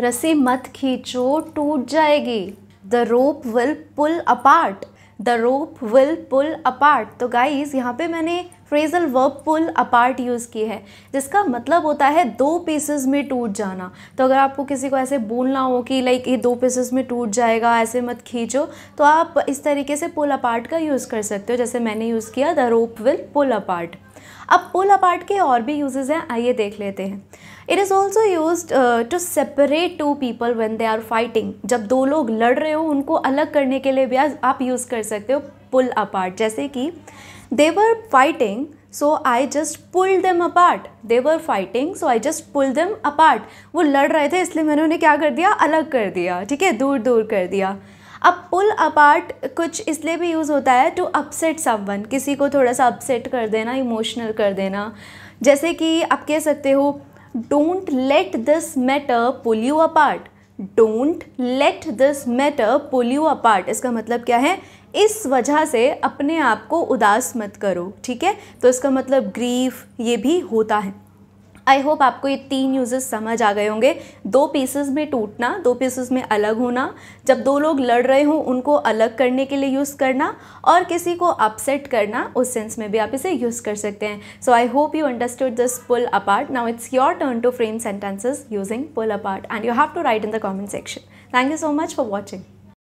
रस्सी मत खींचो टूट जाएगी the rope will pull apart the rope will pull apart तो गाइज यहाँ पे मैंने phrasal verb pull apart use की है जिसका मतलब होता है दो पीसेस में टूट जाना तो अगर आपको किसी को ऐसे बोलना हो कि लाइक ये दो पीसेस में टूट जाएगा ऐसे मत खींचो तो आप इस तरीके से पुल अपार्ट का यूज़ कर सकते हो जैसे मैंने यूज़ किया the rope will pull apart अब पुल अपार्ट के और भी यूजेज़ हैं आइए देख लेते हैं it is also used to separate two people when they are fighting जब दो लोग लड़ रहे हो उनको अलग करने के लिए भी आप यूज़ कर सकते हो पुल अपार्ट जैसे कि they're fighting so I just pull them apart they're fighting so I just pull them apart वो लड़ रहे थे इसलिए मैंने उन्हें क्या कर दिया अलग कर दिया ठीक है दूर दूर कर दिया अब पुल अपार्ट कुछ इसलिए भी यूज़ होता है टू अपसेट समवन किसी को थोड़ा सा अपसेट कर देना इमोशनल कर देना जैसे कि आप कह सकते हो don't let this matter pull you apart don't let this matter pull you apart इसका मतलब क्या है इस वजह से अपने आप को उदास मत करो ठीक है तो इसका मतलब ग्रीफ ये भी होता है आई होप आपको ये तीन यूजेस समझ आ गए होंगे दो पीसेस में टूटना दो पीसेस में अलग होना जब दो लोग लड़ रहे हों उनको अलग करने के लिए यूज़ करना और किसी को अपसेट करना उस सेंस में भी आप इसे यूज़ कर सकते हैं so I hope you understood this pull apart now it's your turn to frame sentences using pull apart and you have to write in the comment section thank you so much for watching